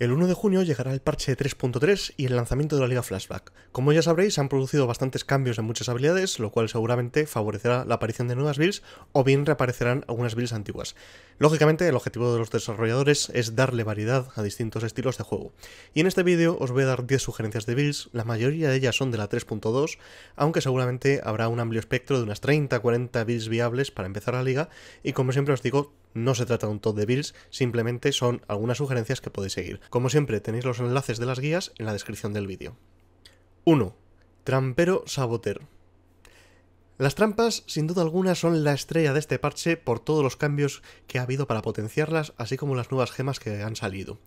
El 1 de junio llegará el parche 3.3 y el lanzamiento de la Liga Flashback. Como ya sabréis, se han producido bastantes cambios en muchas habilidades, lo cual seguramente favorecerá la aparición de nuevas builds o bien reaparecerán algunas builds antiguas. Lógicamente, el objetivo de los desarrolladores es darle variedad a distintos estilos de juego. Y en este vídeo os voy a dar 10 sugerencias de builds, la mayoría de ellas son de la 3.2, aunque seguramente habrá un amplio espectro de unas 30-40 builds viables para empezar la liga, y como siempre os digo, no se trata de un top de bills, simplemente son algunas sugerencias que podéis seguir. Como siempre, tenéis los enlaces de las guías en la descripción del vídeo. 1. Trampero Saboter. Las trampas, sin duda alguna, son la estrella de este parche por todos los cambios que ha habido para potenciarlas, así como las nuevas gemas que han salido.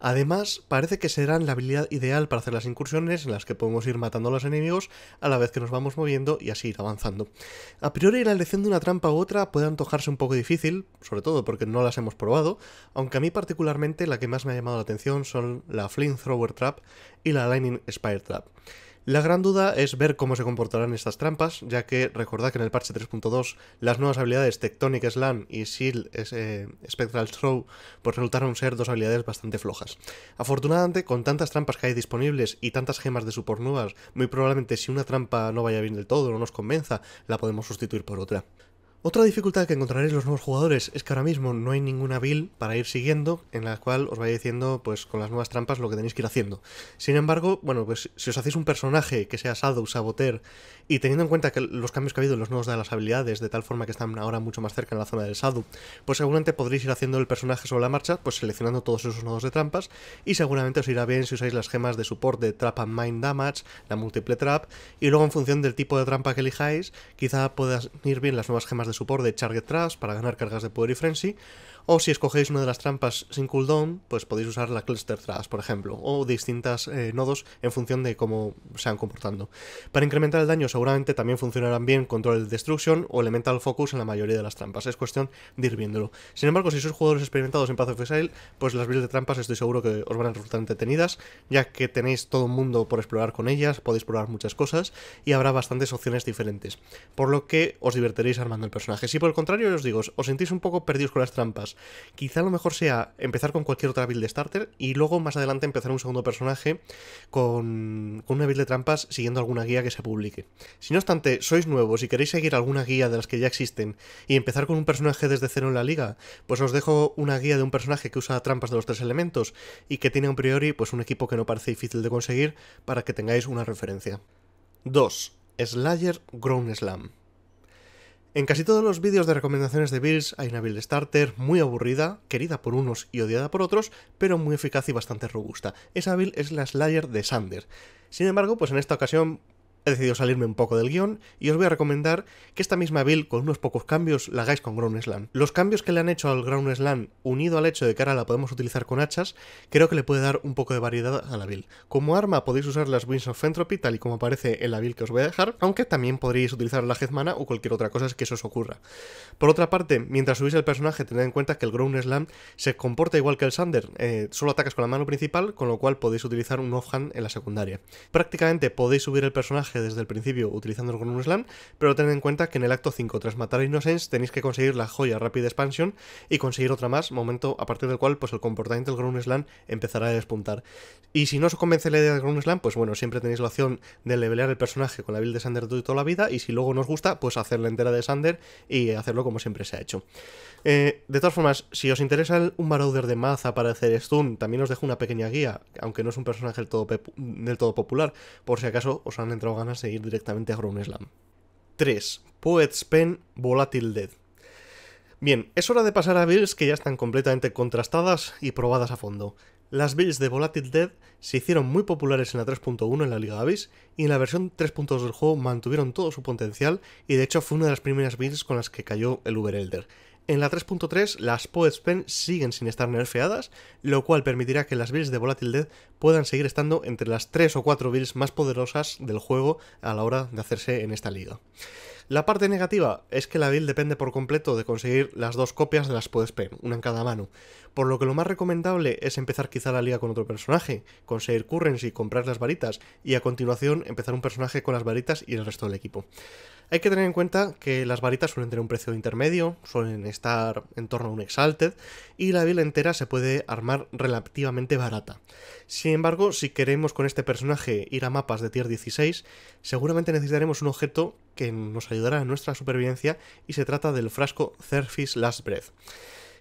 Además, parece que serán la habilidad ideal para hacer las incursiones en las que podemos ir matando a los enemigos a la vez que nos vamos moviendo y así ir avanzando. A priori la elección de una trampa u otra puede antojarse un poco difícil, sobre todo porque no las hemos probado, aunque a mí particularmente la que más me ha llamado la atención son la Thrower Trap y la Lightning Spire Trap. La gran duda es ver cómo se comportarán estas trampas, ya que recordad que en el parche 3.2 las nuevas habilidades Tectonic Slam y Shield eh, Spectral Throw pues resultaron ser dos habilidades bastante flojas. Afortunadamente, con tantas trampas que hay disponibles y tantas gemas de support nuevas, muy probablemente si una trampa no vaya bien del todo o no nos convenza, la podemos sustituir por otra. Otra dificultad que encontraréis los nuevos jugadores es que ahora mismo no hay ninguna build para ir siguiendo en la cual os vaya diciendo pues con las nuevas trampas lo que tenéis que ir haciendo. Sin embargo, bueno, pues si os hacéis un personaje que sea Shadow, Saboter y teniendo en cuenta que los cambios que ha habido en los nodos de las habilidades de tal forma que están ahora mucho más cerca en la zona del Sadu, pues seguramente podréis ir haciendo el personaje sobre la marcha, pues seleccionando todos esos nodos de trampas y seguramente os irá bien si usáis las gemas de soporte de Trap and Mind Damage, la Multiple Trap y luego en función del tipo de trampa que elijáis, quizá puedan ir bien las nuevas gemas de de de Charge Trash para ganar cargas de poder y frenzy, o si escogéis una de las trampas sin cooldown, pues podéis usar la Cluster Trash, por ejemplo, o distintas eh, nodos en función de cómo se comportando. Para incrementar el daño seguramente también funcionarán bien Control Destruction o Elemental Focus en la mayoría de las trampas, es cuestión de ir viéndolo. Sin embargo, si sois jugadores experimentados en Path of Exile, pues las builds de trampas estoy seguro que os van a resultar entretenidas, ya que tenéis todo un mundo por explorar con ellas, podéis probar muchas cosas y habrá bastantes opciones diferentes, por lo que os divertiréis armando el personaje. Si por el contrario os digo, os sentís un poco perdidos con las trampas, Quizá lo mejor sea empezar con cualquier otra build de starter y luego más adelante empezar un segundo personaje con, una build de trampas siguiendo alguna guía que se publique. Si no obstante, sois nuevos y queréis seguir alguna guía de las que ya existen y empezar con un personaje desde cero en la liga, pues os dejo una guía de un personaje que usa trampas de los tres elementos y que tiene a priori pues un equipo que no parece difícil de conseguir para que tengáis una referencia. 2. Slayer Grown Slam. En casi todos los vídeos de recomendaciones de builds hay una build starter muy aburrida, querida por unos y odiada por otros, pero muy eficaz y bastante robusta. Esa build es la Slayer de Sander. Sin embargo, pues en esta ocasión He decidido salirme un poco del guión y os voy a recomendar que esta misma build, con unos pocos cambios, la hagáis con Ground Slam. Los cambios que le han hecho al Ground Slam, unido al hecho de que ahora la podemos utilizar con hachas, creo que le puede dar un poco de variedad a la build. Como arma podéis usar las Winds of Entropy, tal y como aparece en la build que os voy a dejar, aunque también podríais utilizar la Hezmana o cualquier otra cosa que eso os ocurra. Por otra parte, mientras subís el personaje, tened en cuenta que el Ground Slam se comporta igual que el Sander, eh, solo atacas con la mano principal, con lo cual podéis utilizar un offhand en la secundaria. Prácticamente podéis subir el personaje desde el principio utilizando el un slam, pero tened en cuenta que en el acto 5, tras matar a Innocence, tenéis que conseguir la joya Rapid Expansion y conseguir otra más, momento a partir del cual pues el comportamiento del Grown Slam empezará a despuntar. Y si no os convence la idea del Grown Slam, pues bueno, siempre tenéis la opción de levelear el personaje con la build de Sander de toda la vida y si luego no os gusta, pues hacerla entera de Sander y hacerlo como siempre se ha hecho. Eh, de todas formas, si os interesa un Marauder de maza para hacer stun, también os dejo una pequeña guía, aunque no es un personaje del todo, popular, por si acaso os han entrado a seguir directamente a Ground Slam. 3. Poets Pen Volatile Dead. Bien, es hora de pasar a builds que ya están completamente contrastadas y probadas a fondo. Las builds de Volatile Dead se hicieron muy populares en la 3.1 en la Liga Abyss y en la versión 3.2 del juego mantuvieron todo su potencial y de hecho fue una de las primeras builds con las que cayó el Uber Elder. En la 3.3 las Poets siguen sin estar nerfeadas, lo cual permitirá que las builds de Volatil Dead puedan seguir estando entre las 3 o 4 builds más poderosas del juego a la hora de hacerse en esta liga. La parte negativa es que la build depende por completo de conseguir las dos copias de las Podespen, una en cada mano, por lo que lo más recomendable es empezar quizá la liga con otro personaje, conseguir currency, comprar las varitas y a continuación empezar un personaje con las varitas y el resto del equipo. Hay que tener en cuenta que las varitas suelen tener un precio intermedio, suelen estar en torno a un exalted y la build entera se puede armar relativamente barata. Sin embargo, si queremos con este personaje ir a mapas de tier 16, seguramente necesitaremos un objeto que nos ayudará en nuestra supervivencia y se trata del frasco Cerfis Last Breath.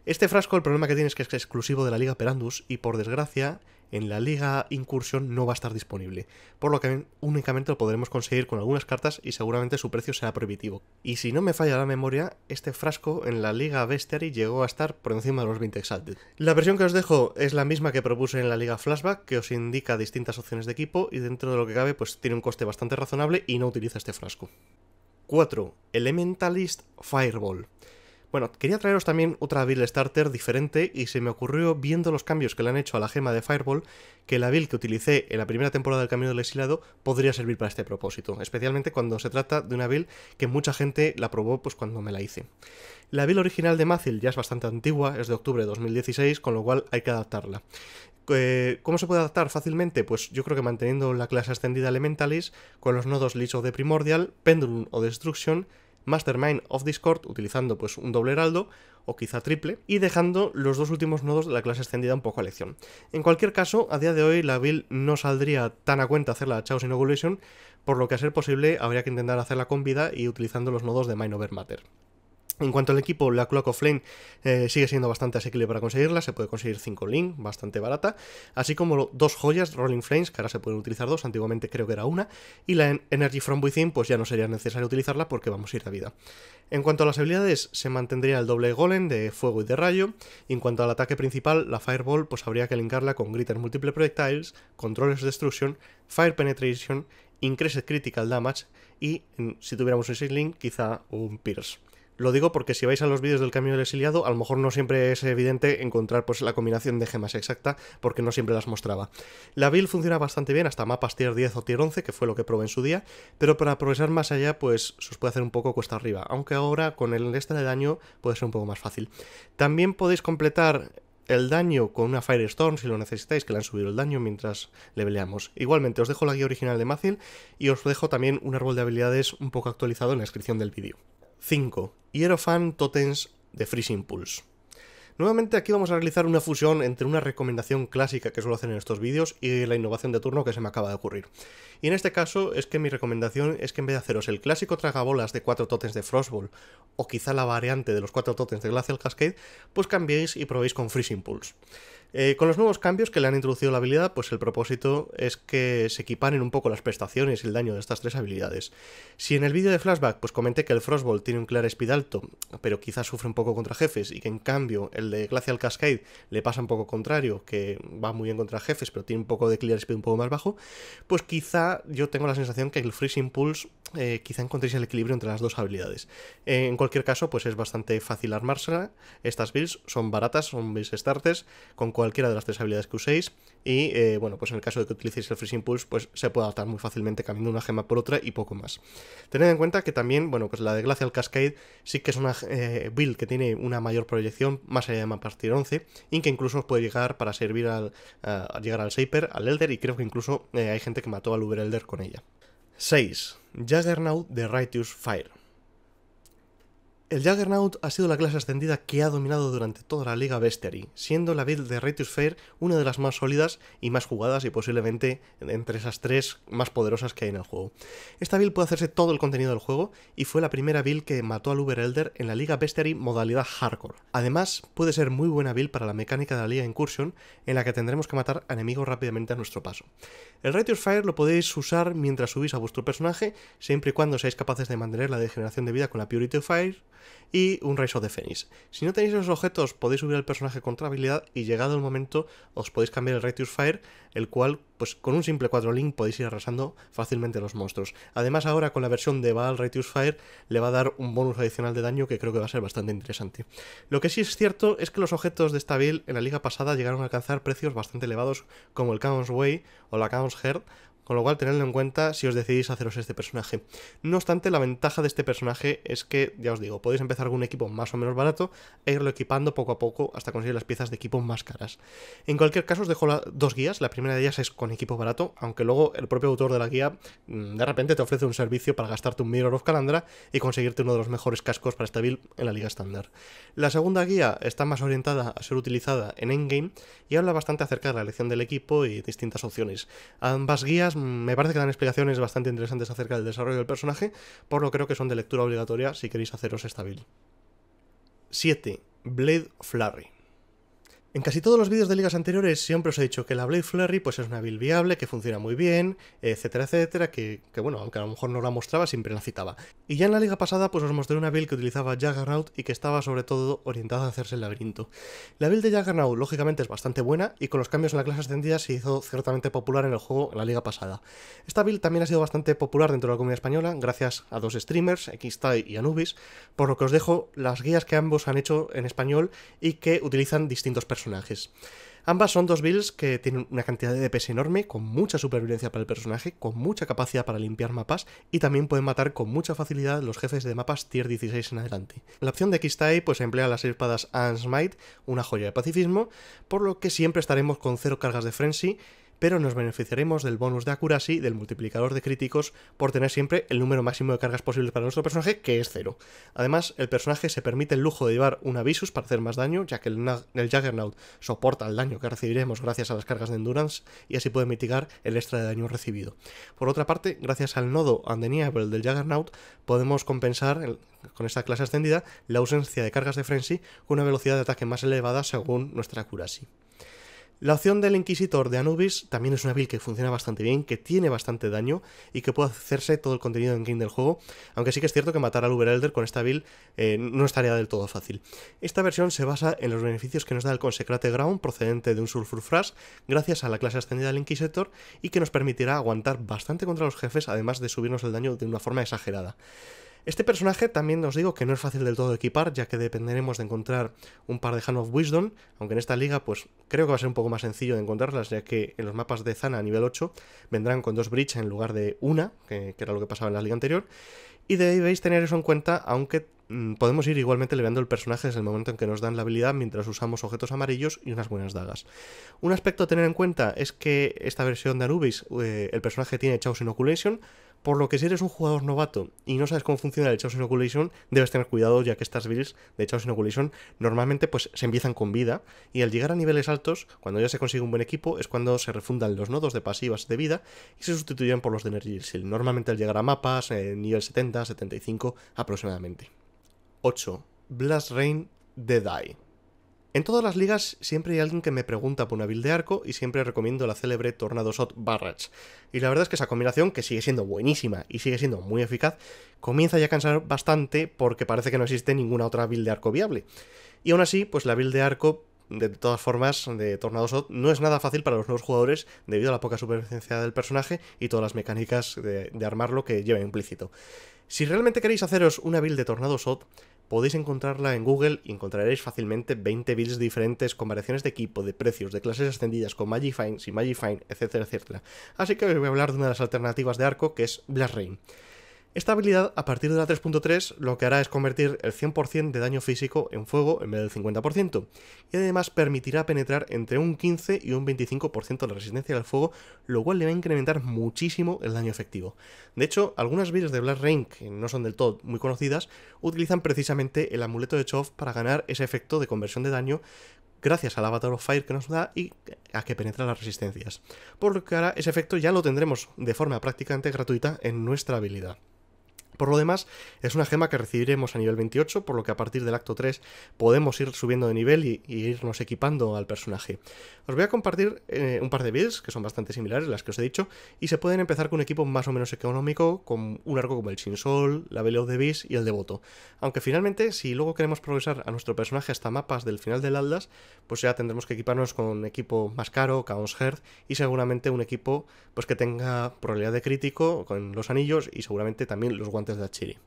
Este frasco el problema que tiene es que es exclusivo de la Liga Perandus y por desgracia en la Liga Incursión no va a estar disponible, por lo que únicamente lo podremos conseguir con algunas cartas y seguramente su precio será prohibitivo. Y si no me falla la memoria, este frasco en la Liga Bestiary llegó a estar por encima de los 20 Exalted. La versión que os dejo es la misma que propuse en la Liga Flashback, que os indica distintas opciones de equipo y dentro de lo que cabe pues tiene un coste bastante razonable y no utiliza este frasco. 4. Elementalist Fireball. Bueno, quería traeros también otra build starter diferente y se me ocurrió viendo los cambios que le han hecho a la gema de Fireball que la build que utilicé en la primera temporada del Camino del Exilado podría servir para este propósito, especialmente cuando se trata de una build que mucha gente la probó pues cuando me la hice. La build original de Mazil ya es bastante antigua, es de octubre de 2016, con lo cual hay que adaptarla. Eh, ¿Cómo se puede adaptar fácilmente? Pues yo creo que manteniendo la clase ascendida Elementalis, con los nodos Leech de Primordial, Pendulum o Destruction, Mastermind of Discord utilizando pues un doble heraldo o quizá triple y dejando los dos últimos nodos de la clase extendida un poco a elección. En cualquier caso, a día de hoy la build no saldría tan a cuenta hacer la Chaos Inoculation, por lo que a ser posible habría que intentar hacerla con vida y utilizando los nodos de Mind Over Matter. En cuanto al equipo, la Clock of Flame eh, sigue siendo bastante asequible para conseguirla, se puede conseguir 5 Link, bastante barata, así como dos joyas, Rolling Flames, que ahora se pueden utilizar dos, antiguamente creo que era una, y la Energy from Within, pues ya no sería necesario utilizarla porque vamos a ir de vida. En cuanto a las habilidades, se mantendría el doble golem de fuego y de rayo, y en cuanto al ataque principal, la Fireball, pues habría que linkarla con Gritter Multiple Projectiles, Controles Destruction, Fire Penetration, Increased Critical Damage y, si tuviéramos un 6 Link, quizá un Pierce. Lo digo porque si vais a los vídeos del camino del exiliado, a lo mejor no siempre es evidente encontrar pues, la combinación de gemas exacta, porque no siempre las mostraba. La build funciona bastante bien hasta mapas tier 10 o tier 11, que fue lo que probé en su día, pero para progresar más allá, pues se os puede hacer un poco cuesta arriba, aunque ahora con el extra de daño puede ser un poco más fácil. También podéis completar el daño con una Firestorm si lo necesitáis, que le han subido el daño mientras le peleamos. Igualmente, os dejo la guía original de Mathil, y os dejo también un árbol de habilidades un poco actualizado en la descripción del vídeo. 5. Hierophant Totems de Freezing Impulse. Nuevamente aquí vamos a realizar una fusión entre una recomendación clásica que suelo hacer en estos vídeos y la innovación de turno que se me acaba de ocurrir. Y en este caso es que mi recomendación es que en vez de haceros el clásico tragabolas de 4 totems de Frostball o quizá la variante de los 4 totens de Glacial Cascade, pues cambiéis y probéis con Freezing Pulse. Eh, con los nuevos cambios que le han introducido la habilidad, pues el propósito es que se equiparen un poco las prestaciones y el daño de estas tres habilidades. Si en el vídeo de flashback pues comenté que el Frostball tiene un clear speed alto, pero quizás sufre un poco contra jefes, y que en cambio el de Glacial Cascade le pasa un poco contrario, que va muy bien contra jefes, pero tiene un poco de clear speed un poco más bajo, pues quizá yo tengo la sensación que el Freezing Pulse eh, quizá encontréis el equilibrio entre las dos habilidades. Eh, en cualquier caso, pues es bastante fácil armársela. Estas builds son baratas, son builds starters, con cualquiera de las tres habilidades que uséis. Y eh, bueno, pues en el caso de que utilicéis el Freeze Impulse, pues se puede adaptar muy fácilmente cambiando una gema por otra y poco más. Tened en cuenta que también, bueno, pues la de Glacial Cascade sí que es una build que tiene una mayor proyección más allá de partir 11 y que incluso os puede llegar para servir al, llegar al Saper, al Elder y creo que incluso hay gente que mató al Uber Elder con ella. 6. Jazz The de Righteous Fire. El Juggernaut ha sido la clase ascendida que ha dominado durante toda la liga Bestiary, siendo la build de Ratius Fire una de las más sólidas y más jugadas y posiblemente entre esas tres más poderosas que hay en el juego. Esta build puede hacerse todo el contenido del juego y fue la primera build que mató al Uber Elder en la liga Bestiary modalidad hardcore. Además, puede ser muy buena build para la mecánica de la liga Incursion en la que tendremos que matar enemigos rápidamente a nuestro paso. El Ratius Fire lo podéis usar mientras subís a vuestro personaje, siempre y cuando seáis capaces de mantener la degeneración de vida con la Purity of Fire, y un Raizo de Fénix. Si no tenéis esos objetos, podéis subir al personaje con habilidad y llegado el momento os podéis cambiar el Radius Fire, el cual, pues con un simple 4 link podéis ir arrasando fácilmente los monstruos. Además, ahora con la versión de Baal Radius Fire le va a dar un bonus adicional de daño que creo que va a ser bastante interesante. Lo que sí es cierto es que los objetos de esta build en la liga pasada llegaron a alcanzar precios bastante elevados, como el chaos Way o la chaos Herd con lo cual, tenedlo en cuenta si os decidís haceros este personaje. No obstante, la ventaja de este personaje es que, ya os digo, podéis empezar con un equipo más o menos barato e irlo equipando poco a poco hasta conseguir las piezas de equipo más caras. En cualquier caso, os dejo dos guías. La primera de ellas es con equipo barato, aunque luego el propio autor de la guía mm, de repente te ofrece un servicio para gastarte un Mirror of Calandra y conseguirte uno de los mejores cascos para esta build en la liga estándar. La segunda guía está más orientada a ser utilizada en endgame y habla bastante acerca de la elección del equipo y distintas opciones. Ambas guías Mm, me parece que dan explicaciones bastante interesantes acerca del desarrollo del personaje, por lo creo que son de lectura obligatoria si queréis haceros esta build. 7. Blade Flurry. En casi todos los vídeos de ligas anteriores siempre os he dicho que la Blade Flurry pues, es una build viable, que funciona muy bien, etcétera, etcétera, que, bueno, aunque a lo mejor no la mostraba, siempre la citaba. Y ya en la liga pasada pues os mostré una build que utilizaba Jaggernaut y que estaba sobre todo orientada a hacerse el laberinto. La build de Jaggernaut lógicamente es bastante buena y con los cambios en la clase ascendida se hizo ciertamente popular en el juego en la liga pasada. Esta build también ha sido bastante popular dentro de la comunidad española gracias a dos streamers, Xtai y Anubis, por lo que os dejo las guías que ambos han hecho en español y que utilizan distintos personajes personajes. Ambas son dos builds que tienen una cantidad de DPS enorme, con mucha supervivencia para el personaje, con mucha capacidad para limpiar mapas y también pueden matar con mucha facilidad los jefes de mapas tier 16 en adelante. La opción de Kistai pues emplea las espadas Ansmite, una joya de pacifismo, por lo que siempre estaremos con cero cargas de frenzy pero nos beneficiaremos del bonus de accuracy, del multiplicador de críticos, por tener siempre el número máximo de cargas posibles para nuestro personaje, que es cero. Además, el personaje se permite el lujo de llevar un Avisus para hacer más daño, ya que el, el Juggernaut soporta el daño que recibiremos gracias a las cargas de Endurance, y así puede mitigar el extra de daño recibido. Por otra parte, gracias al nodo Undeniable del Juggernaut, podemos compensar con esta clase ascendida la ausencia de cargas de Frenzy con una velocidad de ataque más elevada según nuestra accuracy. La opción del Inquisitor de Anubis también es una build que funciona bastante bien, que tiene bastante daño y que puede hacerse todo el contenido en game del juego, aunque sí que es cierto que matar al Uber Elder con esta build eh, no estaría del todo fácil. Esta versión se basa en los beneficios que nos da el Consecrate Ground procedente de un Sulfur Frash gracias a la clase ascendida del Inquisitor y que nos permitirá aguantar bastante contra los jefes además de subirnos el daño de una forma exagerada. Este personaje también os digo que no es fácil del todo equipar, ya que dependeremos de encontrar un par de Han of Wisdom, aunque en esta liga pues creo que va a ser un poco más sencillo de encontrarlas, ya que en los mapas de Zana a nivel 8 vendrán con dos Breach en lugar de una, que, era lo que pasaba en la liga anterior, y debéis tener eso en cuenta, aunque mm, podemos ir igualmente leveando el personaje desde el momento en que nos dan la habilidad mientras usamos objetos amarillos y unas buenas dagas. Un aspecto a tener en cuenta es que esta versión de Anubis, eh, el personaje tiene Chaos Inoculation, por lo que si eres un jugador novato y no sabes cómo funciona el Chaos Inoculation, debes tener cuidado ya que estas builds de Chaos Inoculation normalmente pues se empiezan con vida y al llegar a niveles altos, cuando ya se consigue un buen equipo, es cuando se refundan los nodos de pasivas de vida y se sustituyen por los de Energy normalmente al llegar a mapas eh, nivel 70, 75 aproximadamente. 8. Blast Rain The Die. En todas las ligas siempre hay alguien que me pregunta por una build de arco y siempre recomiendo la célebre Tornado Shot Barrage. Y la verdad es que esa combinación, que sigue siendo buenísima y sigue siendo muy eficaz, comienza ya a cansar bastante porque parece que no existe ninguna otra build de arco viable. Y aún así, pues la build de arco de todas formas, de Tornado Shot no es nada fácil para los nuevos jugadores debido a la poca supervivencia del personaje y todas las mecánicas de, armarlo que lleva implícito. Si realmente queréis haceros una build de Tornado Shot, podéis encontrarla en Google y encontraréis fácilmente 20 builds diferentes con variaciones de equipo, de precios, de clases ascendidas, con Magifine, sin Magifine, etcétera, etcétera. Así que hoy voy a hablar de una de las alternativas de Arco, que es Blast Rain. Esta habilidad, a partir de la 3.3, lo que hará es convertir el 100% de daño físico en fuego en vez del 50%, y además permitirá penetrar entre un 15 y un 25% de la resistencia al fuego, lo cual le va a incrementar muchísimo el daño efectivo. De hecho, algunas builds de Black Rain, que no son del todo muy conocidas, utilizan precisamente el amuleto de Chov para ganar ese efecto de conversión de daño gracias al Avatar of Fire que nos da y a que penetra las resistencias. Por lo que ahora ese efecto ya lo tendremos de forma prácticamente gratuita en nuestra habilidad. Por lo demás, es una gema que recibiremos a nivel 28, por lo que a partir del acto 3 podemos ir subiendo de nivel y, irnos equipando al personaje. Os voy a compartir eh, un par de builds, que son bastante similares a las que os he dicho, y se pueden empezar con un equipo más o menos económico, con un arco como el sol, la of de beast y el Devoto. Aunque finalmente, si luego queremos progresar a nuestro personaje hasta mapas del final del Aldas, pues ya tendremos que equiparnos con un equipo más caro, Chaos herd, y seguramente un equipo pues que tenga probabilidad de crítico con los anillos y seguramente también los guantes de Achiri.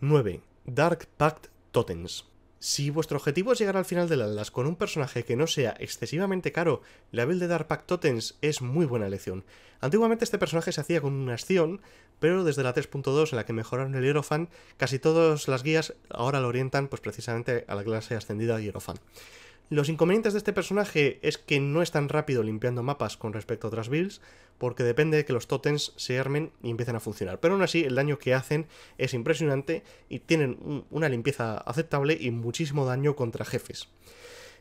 9. Dark Pact Totems. Si vuestro objetivo es llegar al final del Atlas con un personaje que no sea excesivamente caro, la build de Dark Pact Totens es muy buena elección. Antiguamente este personaje se hacía con una acción, pero desde la 3.2 en la que mejoraron el Hierofan, casi todas las guías ahora lo orientan pues, precisamente a la clase ascendida Hierofan. Los inconvenientes de este personaje es que no es tan rápido limpiando mapas con respecto a otras builds, porque depende de que los totems se armen y empiecen a funcionar. Pero aún así, el daño que hacen es impresionante y tienen una limpieza aceptable y muchísimo daño contra jefes.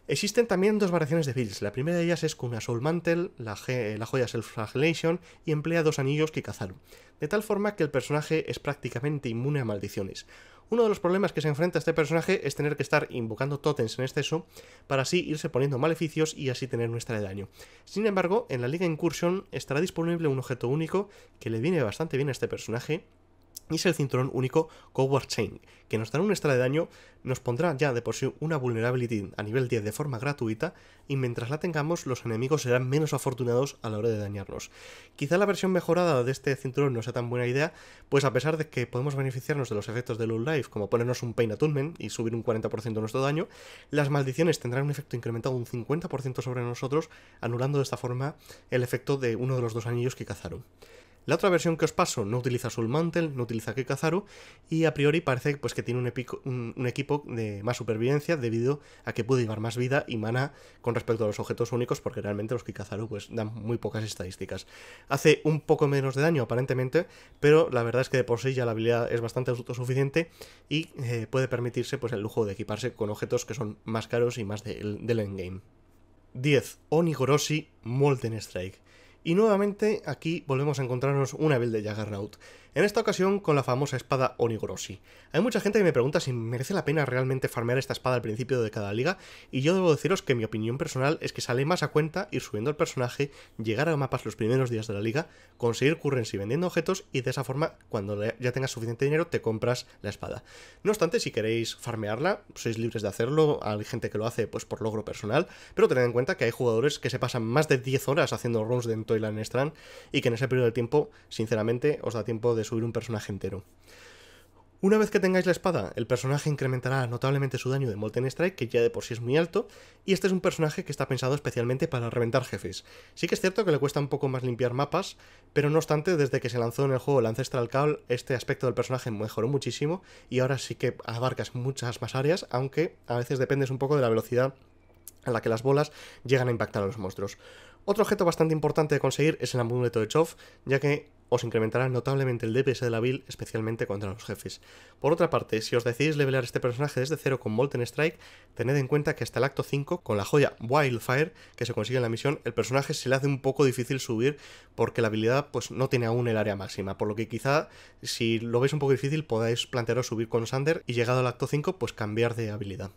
Existen también dos variaciones de builds. La primera de ellas es con una Soul Mantle, la, la joya Self-Flagellation, y emplea dos anillos que cazaron, de tal forma que el personaje es prácticamente inmune a maldiciones. Uno de los problemas que se enfrenta este personaje es tener que estar invocando totems en exceso para así irse poniendo maleficios y así tener nuestra de daño. Sin embargo, en la Liga Incursion estará disponible un objeto único que le viene bastante bien a este personaje y es el cinturón único Coward Chain, que nos dará un extra de daño, nos pondrá ya de por sí una vulnerability a nivel 10 de forma gratuita, y mientras la tengamos los enemigos serán menos afortunados a la hora de dañarnos. Quizá la versión mejorada de este cinturón no sea tan buena idea, pues a pesar de que podemos beneficiarnos de los efectos de Low Life, como ponernos un Pain Attunement y subir un 40% de nuestro daño, las maldiciones tendrán un efecto incrementado un 50% sobre nosotros, anulando de esta forma el efecto de uno de los dos anillos que cazaron. La otra versión que os paso no utiliza Mantle, no utiliza Kikazaru y a priori parece pues, que tiene un, equipo de más supervivencia debido a que puede llevar más vida y mana con respecto a los objetos únicos porque realmente los Kikazaru pues, dan muy pocas estadísticas. Hace un poco menos de daño aparentemente, pero la verdad es que de por sí ya la habilidad es bastante autosuficiente y eh, puede permitirse pues, el lujo de equiparse con objetos que son más caros y más del endgame. 10. Onigoroshi Molten Strike. Y nuevamente aquí volvemos a encontrarnos una build de Jaggernaut en esta ocasión con la famosa espada Onigoroshi. Hay mucha gente que me pregunta si merece la pena realmente farmear esta espada al principio de cada liga, y yo debo deciros que mi opinión personal es que sale más a cuenta ir subiendo el personaje, llegar a mapas los primeros días de la liga, conseguir y vendiendo objetos, y de esa forma, cuando ya tengas suficiente dinero, te compras la espada. No obstante, si queréis farmearla, sois libres de hacerlo, hay gente que lo hace pues por logro personal, pero tened en cuenta que hay jugadores que se pasan más de 10 horas haciendo runs de Toyland Strand, y que en ese periodo de tiempo, sinceramente, os da tiempo de subir un personaje entero. Una vez que tengáis la espada, el personaje incrementará notablemente su daño de Molten Strike, que ya de por sí es muy alto, y este es un personaje que está pensado especialmente para reventar jefes. Sí que es cierto que le cuesta un poco más limpiar mapas, pero no obstante, desde que se lanzó en el juego el Ancestral Call, este aspecto del personaje mejoró muchísimo, y ahora sí que abarcas muchas más áreas, aunque a veces dependes un poco de la velocidad a la que las bolas llegan a impactar a los monstruos. Otro objeto bastante importante de conseguir es el amuleto de Chof, ya que os incrementará notablemente el DPS de la build, especialmente contra los jefes. Por otra parte, si os decidís levelar este personaje desde cero con Molten Strike, tened en cuenta que hasta el acto 5, con la joya Wildfire, que se consigue en la misión, el personaje se le hace un poco difícil subir porque la habilidad pues, no tiene aún el área máxima, por lo que quizá si lo veis un poco difícil podáis plantearos subir con Sander y llegado al acto 5 pues cambiar de habilidad.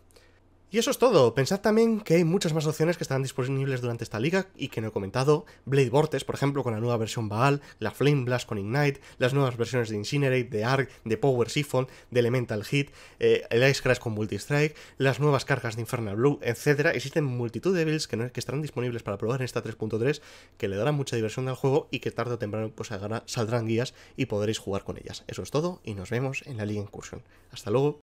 Y eso es todo. Pensad también que hay muchas más opciones que estarán disponibles durante esta liga y que no he comentado. Blade Vortex, por ejemplo, con la nueva versión Baal, la Flame Blast con Ignite, las nuevas versiones de Incinerate, de Arc, de Power Siphon, de Elemental Hit, eh, el Ice Crash con Multi-Strike, las nuevas cargas de Infernal Blue, etc. Existen multitud de builds que, que estarán disponibles para probar en esta 3.3 que le darán mucha diversión al juego y que tarde o temprano pues, saldrán guías y podréis jugar con ellas. Eso es todo y nos vemos en la Liga Incursion. Hasta luego.